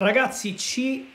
Ragazzi, ci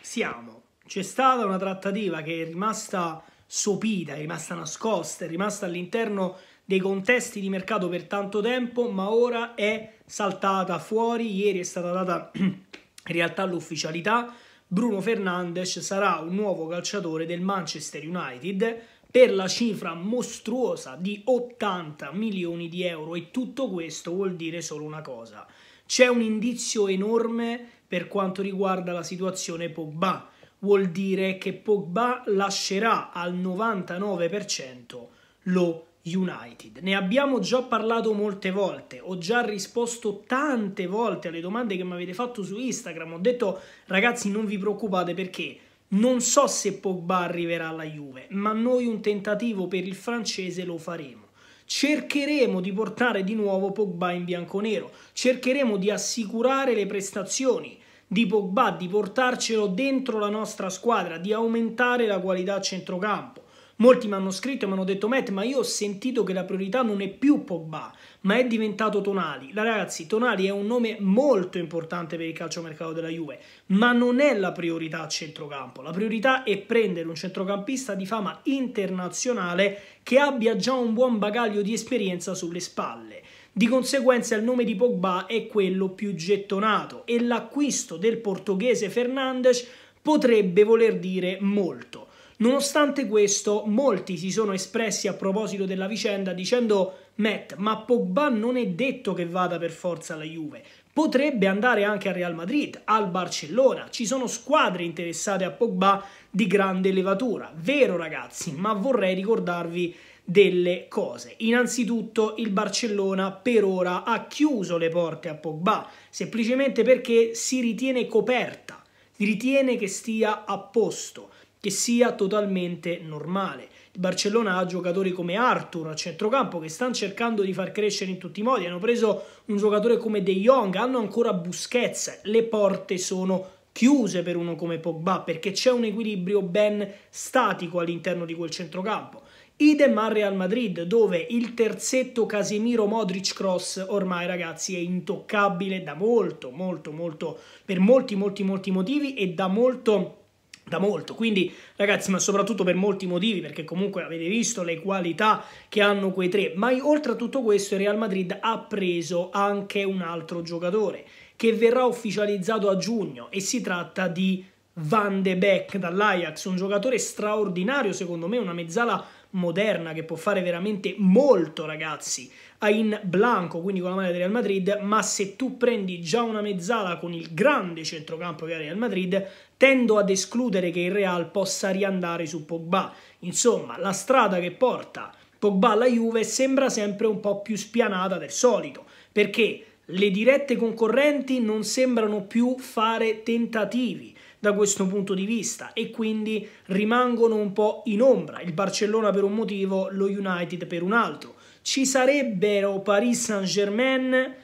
siamo. C'è stata una trattativa che è rimasta sopita, è rimasta nascosta, è rimasta all'interno dei contesti di mercato per tanto tempo, ma ora è saltata fuori. Ieri è stata data in realtà l'ufficialità. Bruno Fernandes sarà un nuovo calciatore del Manchester United per la cifra mostruosa di 80 milioni di euro e tutto questo vuol dire solo una cosa. C'è un indizio enorme per quanto riguarda la situazione Pogba. Vuol dire che Pogba lascerà al 99% lo United. Ne abbiamo già parlato molte volte, ho già risposto tante volte alle domande che mi avete fatto su Instagram, ho detto ragazzi non vi preoccupate perché non so se Pogba arriverà alla Juve, ma noi un tentativo per il francese lo faremo. Cercheremo di portare di nuovo Pogba in bianconero, cercheremo di assicurare le prestazioni di Pogba, di portarcelo dentro la nostra squadra, di aumentare la qualità a centrocampo. Molti mi hanno scritto e mi hanno detto Matt, ma io ho sentito che la priorità non è più Pogba, ma è diventato Tonali. Ragazzi, Tonali è un nome molto importante per il calciomercato della Juve, ma non è la priorità a centrocampo. La priorità è prendere un centrocampista di fama internazionale che abbia già un buon bagaglio di esperienza sulle spalle. Di conseguenza il nome di Pogba è quello più gettonato e l'acquisto del portoghese Fernandes potrebbe voler dire molto. Nonostante questo, molti si sono espressi a proposito della vicenda dicendo Matt, ma Pogba non è detto che vada per forza alla Juve. Potrebbe andare anche al Real Madrid, al Barcellona. Ci sono squadre interessate a Pogba di grande levatura. Vero ragazzi, ma vorrei ricordarvi delle cose. Innanzitutto il Barcellona per ora ha chiuso le porte a Pogba, semplicemente perché si ritiene coperta, ritiene che stia a posto che sia totalmente normale. Il Barcellona ha giocatori come Arthur a centrocampo che stanno cercando di far crescere in tutti i modi, hanno preso un giocatore come De Jong, hanno ancora Busquets, le porte sono chiuse per uno come Pogba perché c'è un equilibrio ben statico all'interno di quel centrocampo. Idem al Real Madrid, dove il terzetto Casemiro Modric Cross ormai ragazzi è intoccabile da molto, molto, molto, per molti, molti, molti motivi e da molto da molto. Quindi, ragazzi, ma soprattutto per molti motivi, perché comunque avete visto le qualità che hanno quei tre. Ma oltre a tutto questo, il Real Madrid ha preso anche un altro giocatore che verrà ufficializzato a giugno e si tratta di Van de Beek dall'Ajax, un giocatore straordinario secondo me, una mezzala moderna che può fare veramente molto ragazzi a in blanco quindi con la maglia del Real Madrid ma se tu prendi già una mezzala con il grande centrocampo che ha il Real Madrid tendo ad escludere che il Real possa riandare su Pogba insomma la strada che porta Pogba alla Juve sembra sempre un po' più spianata del solito perché le dirette concorrenti non sembrano più fare tentativi da questo punto di vista e quindi rimangono un po' in ombra, il Barcellona per un motivo, lo United per un altro. Ci sarebbero Paris Saint-Germain,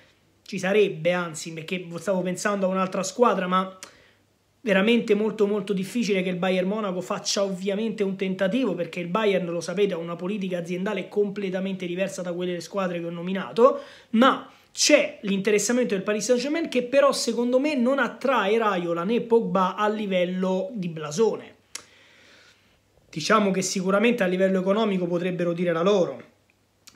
ci sarebbe anzi, perché stavo pensando a un'altra squadra, ma veramente molto molto difficile che il Bayern Monaco faccia ovviamente un tentativo perché il Bayern lo sapete ha una politica aziendale completamente diversa da quelle delle squadre che ho nominato ma c'è l'interessamento del Paris Saint-Germain che però secondo me non attrae Raiola né Pogba a livello di blasone. Diciamo che sicuramente a livello economico potrebbero dire la loro,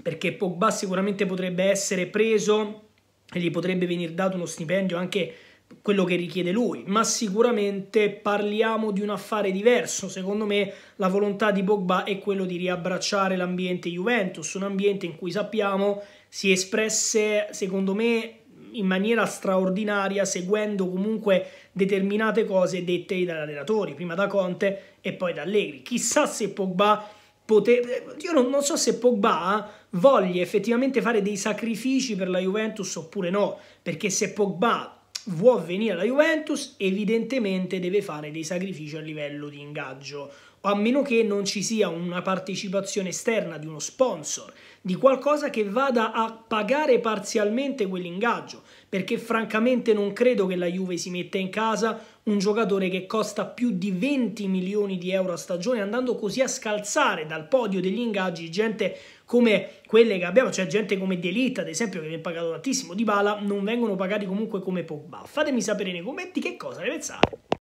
perché Pogba sicuramente potrebbe essere preso e gli potrebbe venire dato uno stipendio anche quello che richiede lui, ma sicuramente parliamo di un affare diverso. Secondo me la volontà di Pogba è quello di riabbracciare l'ambiente Juventus, un ambiente in cui sappiamo si espresse, secondo me, in maniera straordinaria, seguendo comunque determinate cose dette dagli allenatori, prima da Conte e poi da Allegri. Chissà se Pogba potrebbe... Io non, non so se Pogba eh, voglia effettivamente fare dei sacrifici per la Juventus oppure no, perché se Pogba vuol venire alla Juventus, evidentemente deve fare dei sacrifici a livello di ingaggio, a meno che non ci sia una partecipazione esterna di uno sponsor di qualcosa che vada a pagare parzialmente quell'ingaggio, perché francamente non credo che la Juve si metta in casa un giocatore che costa più di 20 milioni di euro a stagione, andando così a scalzare dal podio degli ingaggi gente come quelle che abbiamo, cioè gente come Delitta, ad esempio, che viene pagato tantissimo, Di Bala, non vengono pagati comunque come Pogba. Fatemi sapere nei commenti che cosa ne pensate.